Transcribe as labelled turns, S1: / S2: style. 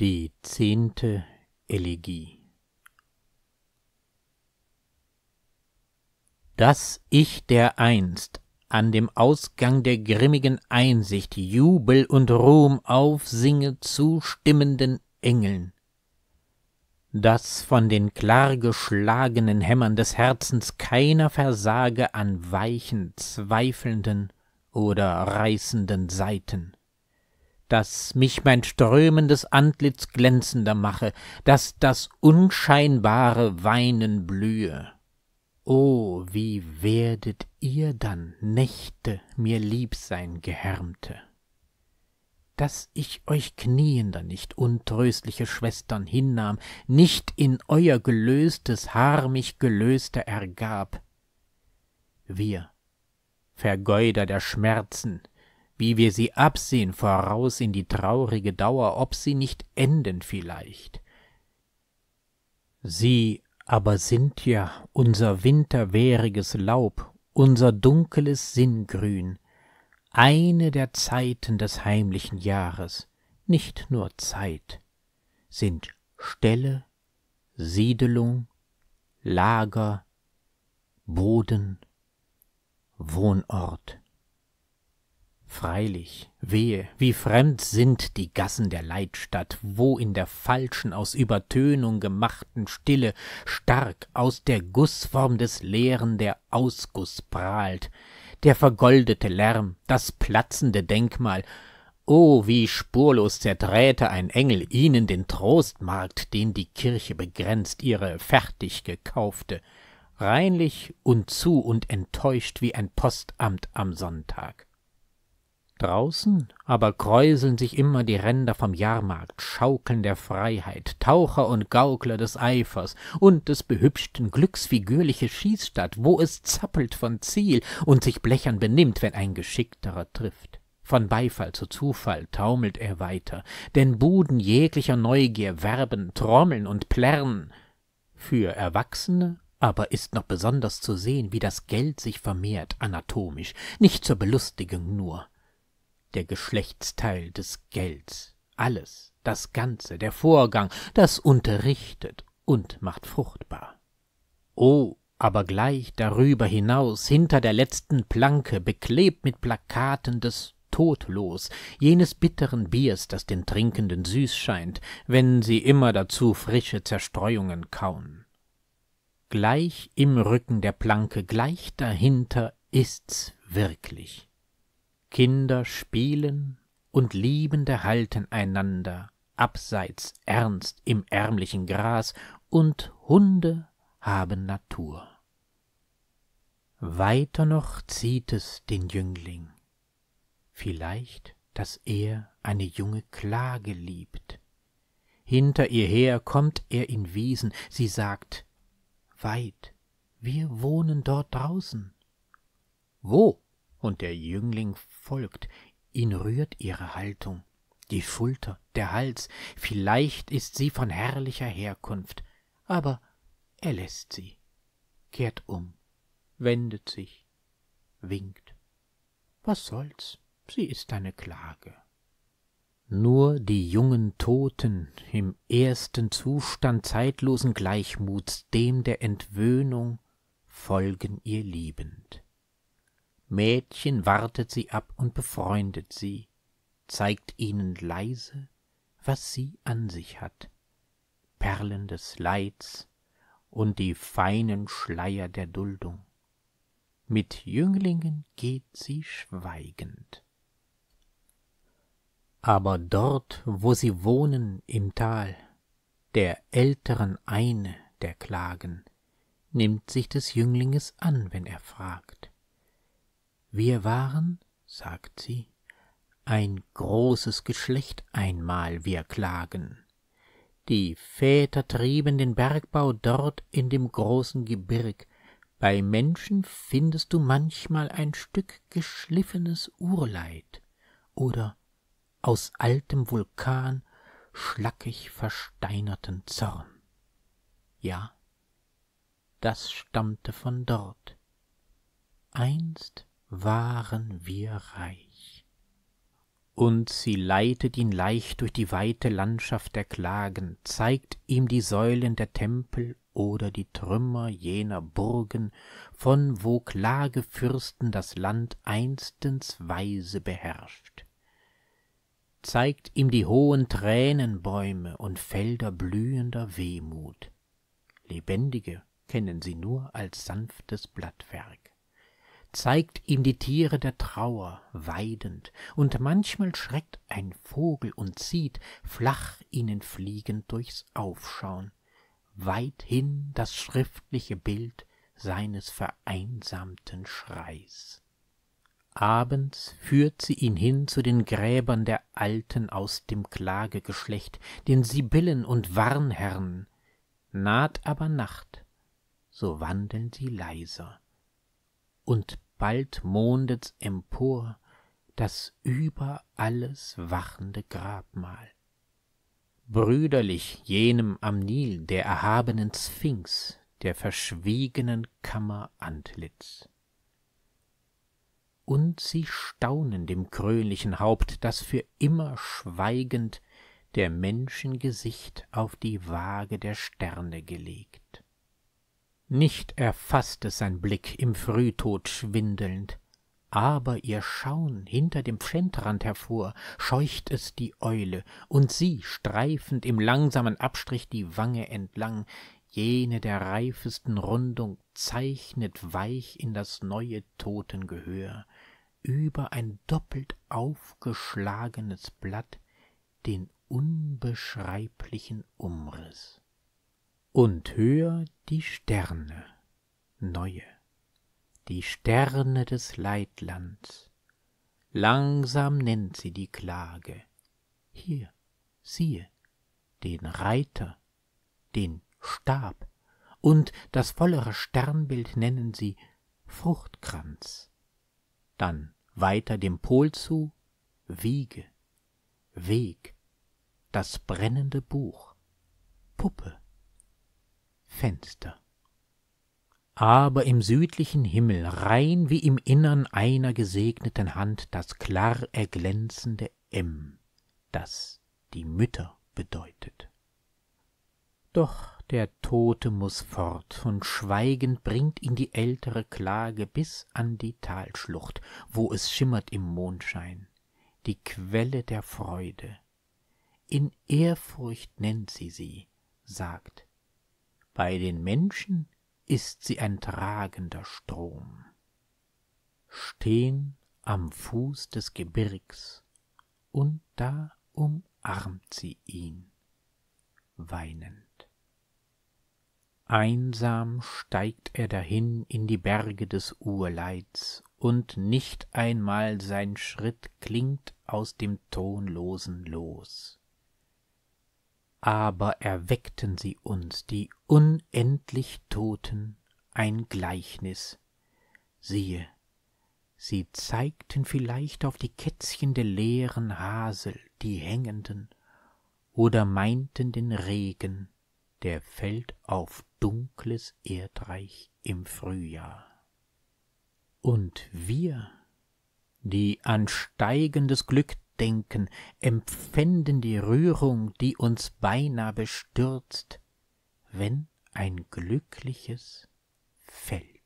S1: Die zehnte Elegie Das ich dereinst an dem Ausgang der grimmigen Einsicht Jubel und Ruhm aufsinge zustimmenden Engeln, dass von den klar geschlagenen Hämmern des Herzens keiner versage an weichen, zweifelnden oder reißenden Saiten dass mich mein strömendes Antlitz glänzender mache, dass das unscheinbare Weinen blühe. O, oh, wie werdet ihr dann Nächte mir lieb sein, Gehärmte! Dass ich euch kniender nicht, untröstliche Schwestern, hinnahm, nicht in euer gelöstes Haar mich gelöster ergab. Wir, Vergeuder der Schmerzen, wie wir sie absehen, voraus in die traurige Dauer, ob sie nicht enden vielleicht. Sie aber sind ja unser winterwehriges Laub, unser dunkeles Sinngrün, eine der Zeiten des heimlichen Jahres, nicht nur Zeit, sind Stelle, Siedelung, Lager, Boden, Wohnort. Freilich, wehe, wie fremd sind die Gassen der Leitstadt, wo in der falschen, aus Übertönung gemachten Stille stark aus der Gußform des Leeren der Ausguß prahlt, der vergoldete Lärm, das platzende Denkmal, Oh, wie spurlos zerträte ein Engel ihnen den Trostmarkt, den die Kirche begrenzt, ihre fertig gekaufte, reinlich und zu und enttäuscht wie ein Postamt am Sonntag. Draußen aber kräuseln sich immer die Ränder vom Jahrmarkt, Schaukeln der Freiheit, Taucher und Gaukler des Eifers und des behübschten Glücks Schießstadt, wo es zappelt von Ziel und sich blechern benimmt, wenn ein Geschickterer trifft. Von Beifall zu Zufall taumelt er weiter, denn Buden jeglicher Neugier werben, trommeln und plärren. Für Erwachsene aber ist noch besonders zu sehen, wie das Geld sich vermehrt anatomisch, nicht zur Belustigung nur, der Geschlechtsteil des Gelds. Alles, das Ganze, der Vorgang, das unterrichtet und macht fruchtbar. Oh, aber gleich darüber hinaus, hinter der letzten Planke, beklebt mit Plakaten des Todlos, jenes bitteren Biers, das den Trinkenden süß scheint, wenn sie immer dazu frische Zerstreuungen kauen. Gleich im Rücken der Planke, gleich dahinter ist's wirklich. Kinder spielen und Liebende halten einander, abseits ernst im ärmlichen Gras, und Hunde haben Natur. Weiter noch zieht es den Jüngling, vielleicht, dass er eine junge Klage liebt. Hinter ihr her kommt er in Wiesen, sie sagt, weit, wir wohnen dort draußen. Wo? und der Jüngling folgt, ihn rührt ihre Haltung, die Schulter, der Hals, vielleicht ist sie von herrlicher Herkunft, aber er lässt sie, kehrt um, wendet sich, winkt. Was soll's, sie ist eine Klage. Nur die jungen Toten im ersten Zustand zeitlosen Gleichmuts, dem der Entwöhnung, folgen ihr liebend. Mädchen wartet sie ab und befreundet sie, zeigt ihnen leise, was sie an sich hat, Perlen des Leids und die feinen Schleier der Duldung. Mit Jünglingen geht sie schweigend. Aber dort, wo sie wohnen im Tal, der Älteren eine der Klagen, nimmt sich des Jünglinges an, wenn er fragt. Wir waren, sagt sie, ein großes Geschlecht einmal, wir Klagen. Die Väter trieben den Bergbau dort in dem großen Gebirg. Bei Menschen findest du manchmal ein Stück geschliffenes Urleid oder aus altem Vulkan schlackig versteinerten Zorn. Ja, das stammte von dort. Einst waren wir reich. Und sie leitet ihn leicht durch die weite Landschaft der Klagen, zeigt ihm die Säulen der Tempel oder die Trümmer jener Burgen, von wo Klagefürsten das Land einstens weise beherrscht zeigt ihm die hohen Tränenbäume und Felder blühender Wehmut. Lebendige kennen sie nur als sanftes Blattwerk zeigt ihm die Tiere der Trauer weidend, und manchmal schreckt ein Vogel und zieht, flach ihnen fliegend durchs Aufschauen, weithin das schriftliche Bild seines vereinsamten Schreis. Abends führt sie ihn hin zu den Gräbern der Alten aus dem Klagegeschlecht, den Sibyllen und Warnherren. Naht aber Nacht, so wandeln sie leiser und bald mondet's empor das über alles wachende Grabmal. Brüderlich jenem am Nil der erhabenen Sphinx, der verschwiegenen Kammer Antlitz. Und sie staunen dem krönlichen Haupt, das für immer schweigend der Menschen Gesicht auf die Waage der Sterne gelegt. Nicht erfaßte sein Blick im Frühtod schwindelnd, aber ihr Schaun hinter dem Pfändrand hervor, scheucht es die Eule, und sie, streifend im langsamen Abstrich die Wange entlang, jene der reifesten Rundung, zeichnet weich in das neue Totengehör, über ein doppelt aufgeschlagenes Blatt den unbeschreiblichen Umriß und höher die Sterne, neue, die Sterne des Leitlands. Langsam nennt sie die Klage. Hier, siehe, den Reiter, den Stab und das vollere Sternbild nennen sie Fruchtkranz. Dann weiter dem Pol zu, Wiege, Weg, das brennende Buch, Puppe, Fenster. Aber im südlichen Himmel, rein wie im Innern einer gesegneten Hand, das klar erglänzende M, das die Mütter bedeutet. Doch der Tote muß fort, und schweigend bringt ihn die ältere Klage bis an die Talschlucht, wo es schimmert im Mondschein, die Quelle der Freude. In Ehrfurcht nennt sie sie, sagt, bei den Menschen ist sie ein tragender Strom. Stehen am Fuß des Gebirgs, und da umarmt sie ihn, weinend. Einsam steigt er dahin in die Berge des Urleids, und nicht einmal sein Schritt klingt aus dem tonlosen Los aber erweckten sie uns, die unendlich Toten, ein Gleichnis. Siehe, sie zeigten vielleicht auf die Kätzchen der leeren Hasel, die hängenden, oder meinten den Regen, der fällt auf dunkles Erdreich im Frühjahr. Und wir, die an steigendes Glück Nachdenken empfänden die Rührung, die uns beinahe bestürzt, wenn ein glückliches Feld.